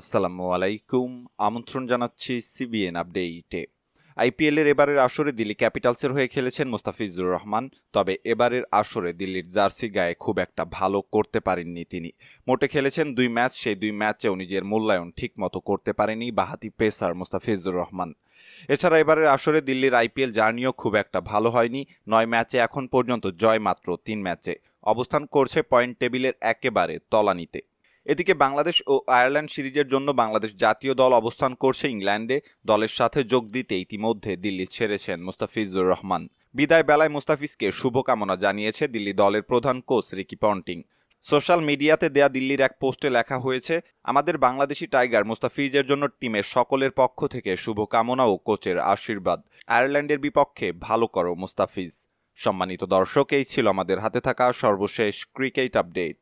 আসসালামু আলাইকুম আমন্ত্রণ জানাচ্ছি সিবিএন আপডেটে আইপিএলের এবারের আসরে দিল্লি ক্যাপিটালসের হয়ে খেলেছেন মোস্তাফিজুর রহমান তবে এবারের আসরে দিল্লির জার্সি গায়ে খুব একটা ভালো করতে পারেননি তিনি মোটে খেলেছেন দুই ম্যাচ সেই দুই ম্যাচেও নিজের মূল্যায়ন ঠিকমতো করতে পারেনি বাহাতি পেসার মোস্তাফিজুর রহমান এছাড়া এবারের আসরে দিল্লির আইপিএল জার্নিও খুব একটা ভালো হয়নি নয় ম্যাচে এখন পর্যন্ত জয় মাত্র তিন ম্যাচে অবস্থান করছে পয়েন্ট টেবিলের একেবারে তলানিতে এদিকে বাংলাদেশ ও আয়ারল্যান্ড সিরিজের জন্য বাংলাদেশ জাতীয় দল অবস্থান করছে ইংল্যান্ডে দলের সাথে যোগ দিতে ইতিমধ্যে দিল্লি ছেড়েছেন মুস্তাফিজুর রহমান বিদায় বেলায় মুস্তাফিজকে শুভকামনা জানিয়েছে দিল্লি দলের প্রধান কোচ রিকি পন্টিং সোশ্যাল মিডিয়াতে দেয়া দিল্লির এক পোস্টে লেখা হয়েছে আমাদের বাংলাদেশি টাইগার মুস্তাফিজের জন্য টিমের সকলের পক্ষ থেকে শুভকামনা ও কোচের আশীর্বাদ আয়ারল্যান্ডের বিপক্ষে ভালো করো মুস্তাফিজ সম্মানিত দর্শক এই ছিল আমাদের হাতে থাকা সর্বশেষ ক্রিকেট আপডেট